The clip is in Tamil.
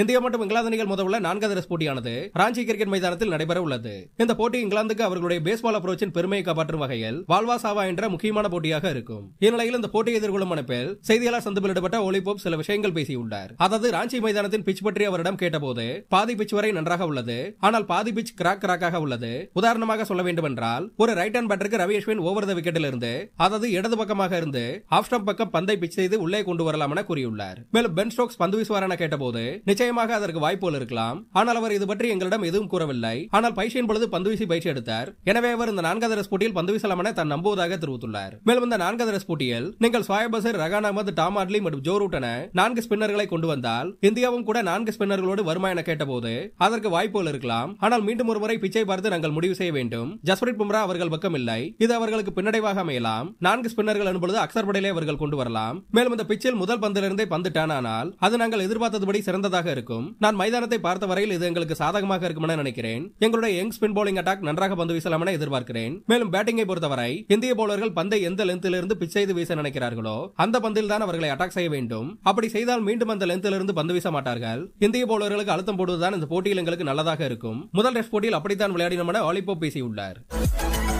இந்தியா மற்றும் இங்கிலாந்து அணிகள் முதல்ல நான்காவது டெஸ்ட் போட்டியானது ராஞ்சி கிரிக்கெட் மைதானத்தில் நடைபெற உள்ளது இந்த போட்டி இங்கிலாந்துக்கு அவர்களுடைய பேஸ்பால் அப்ரோச்சின் பெருமையை காப்பாற்றும் வகையில் வால்வா சாவா என்ற முக்கியமான போட்டியாக இருக்கும் இந்நிலையில் இந்த போட்டியை எதிர்கொள்ளும் அனுப்பில் செய்தியாளர் சந்திப்பில் ஈடுபட்ட ஒலிபோப் சில விஷயங்கள் பேசியுள்ளார் அதாவது ராஞ்சி மைதானத்தின் பிச் பற்றி அவரிடம் கேட்டபோது பாதி பிச் வரை நன்றாக உள்ளது ஆனால் பாதி பிச் கிராக் கிராக்காக உள்ளது உதாரணமாக சொல்ல வேண்டும் என்றால் ஒரு ரைட் ஹேண்ட் பேட்டருக்கு ரவி அஸ்வின் ஓவர் த விக்கெட்டில் இருந்து அதாவது இடது பக்கமாக இருந்து ஆஃப் ஸ்டம்ப் பக்கம் பந்தை பிச் செய்து உள்ளே கொண்டு வரலாம் என கூறியுள்ளார் மேலும் பென் ஸ்டோக்ஸ் பந்து வீசுவார் என கேட்டபோது நிச்சயம் நிச்சயமாக அதற்கு வாய்ப்புகள் இருக்கலாம் ஆனால் அவர் இது பற்றி எங்களிடம் எதுவும் கூறவில்லை ஆனால் பயிற்சியின் பொழுது வீசி பயிற்சி எடுத்தார் எனவே அவர் இந்த நான்காவது ரஸ் போட்டியில் பந்து வீசலாம் என தான் நம்புவதாக தெரிவித்துள்ளார் மேலும் இந்த நான்காவது ரஸ் போட்டியில் நீங்கள் சுவாயபசர் ரகான் அகமது டாம் ஆட்லி மற்றும் ஜோ ரூட் என நான்கு ஸ்பின்னர்களை கொண்டு வந்தால் இந்தியாவும் கூட நான்கு ஸ்பின்னர்களோடு வருமா என கேட்டபோது அதற்கு வாய்ப்புகள் இருக்கலாம் ஆனால் மீண்டும் ஒருவரை பிச்சை பார்த்து நாங்கள் முடிவு செய்ய வேண்டும் ஜஸ்பிரீத் பும்ரா அவர்கள் பக்கம் இல்லை இது அவர்களுக்கு பின்னடைவாக அமையலாம் நான்கு ஸ்பின்னர்கள் என்பது அக்சர் படையிலே அவர்கள் கொண்டு வரலாம் மேலும் இந்த பிச்சில் முதல் பந்திலிருந்தே பந்து டேன் ஆனால் அது நாங்கள் எதிர்பார்த்தபடி சிறந்ததாக இருக்கும் நான் மைதானத்தை பார்த்த வரையில் இது எங்களுக்கு சாதகமாக இருக்கும் என நினைக்கிறேன் எங்களுடைய யங் ஸ்பின் போலிங் அட்டாக் நன்றாக பந்து வீசலாம் என எதிர்பார்க்கிறேன் மேலும் பேட்டிங்கை பொறுத்தவரை இந்திய போலர்கள் பந்தை எந்த இருந்து பிச் செய்து வீச நினைக்கிறார்களோ அந்த பந்தில் தான் அவர்களை அட்டாக் செய்ய வேண்டும் அப்படி செய்தால் மீண்டும் அந்த லென்த்தில் இருந்து பந்து வீச மாட்டார்கள் இந்திய போலர்களுக்கு அழுத்தம் போடுவதுதான் இந்த போட்டியில் எங்களுக்கு நல்லதாக இருக்கும் முதல் டெஸ்ட் போட்டியில் அப்படித்தான் விளையாடினோம் என ஆலிபோ பேசியுள்ளார்